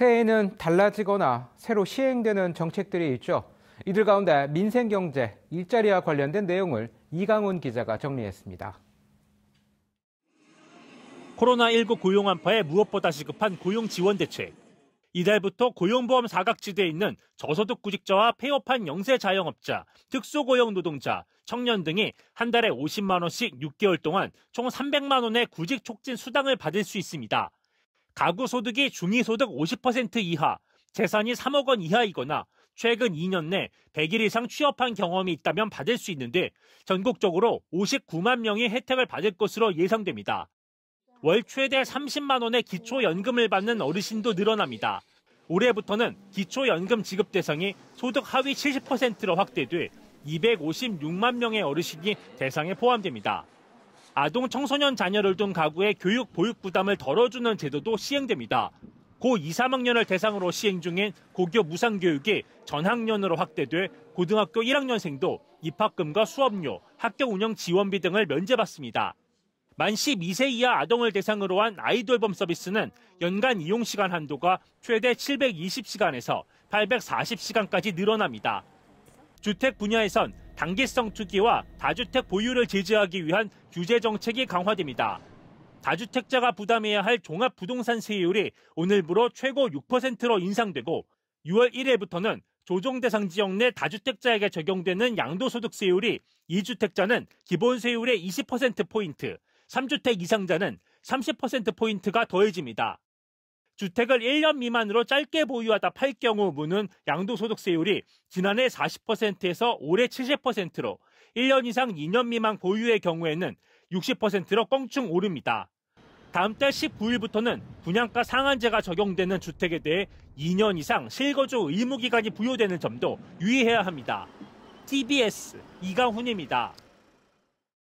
새해에는 달라지거나 새로 시행되는 정책들이 있죠. 이들 가운데 민생 경제, 일자리와 관련된 내용을 이강훈 기자가 정리했습니다. 코로나19 고용 안파에 무엇보다 시급한 고용 지원 대책. 이달부터 고용보험 사각지대에 있는 저소득 구직자와 폐업한 영세 자영업자, 특수고용 노동자, 청년 등이 한 달에 50만 원씩 6개월 동안 총 300만 원의 구직 촉진 수당을 받을 수 있습니다. 가구 소득이 중위 소득 50% 이하, 재산이 3억 원 이하이거나 최근 2년 내 100일 이상 취업한 경험이 있다면 받을 수 있는데 전국적으로 59만 명이 혜택을 받을 것으로 예상됩니다. 월 최대 30만 원의 기초연금을 받는 어르신도 늘어납니다. 올해부터는 기초연금 지급 대상이 소득 하위 70%로 확대돼 256만 명의 어르신이 대상에 포함됩니다. 아동 청소년 자녀를 둔 가구의 교육 보육 부담을 덜어주는 제도도 시행됩니다. 고 2, 3학년을 대상으로 시행 중인 고교 무상교육이 전학년으로 확대돼 고등학교 1학년생도 입학금과 수업료, 학교 운영 지원비 등을 면제받습니다. 만 12세 이하 아동을 대상으로 한 아이돌봄 서비스는 연간 이용시간 한도가 최대 720시간에서 840시간까지 늘어납니다. 주택 분야에선 단기성 투기와 다주택 보유를 제재하기 위한 규제 정책이 강화됩니다. 다주택자가 부담해야 할 종합부동산 세율이 오늘부로 최고 6%로 인상되고 6월 1일부터는 조정 대상 지역 내 다주택자에게 적용되는 양도소득 세율이 2주택자는 기본 세율의 20%포인트, 3주택 이상자는 30%포인트가 더해집니다. 주택을 1년 미만으로 짧게 보유하다 팔 경우 무는 양도소득세율이 지난해 40%에서 올해 70%로 1년 이상 2년 미만 보유의 경우에는 60%로 껑충 오릅니다. 다음 달 19일부터는 분양가 상한제가 적용되는 주택에 대해 2년 이상 실거주 의무 기간이 부여되는 점도 유의해야 합니다. TBS 이강훈입니다.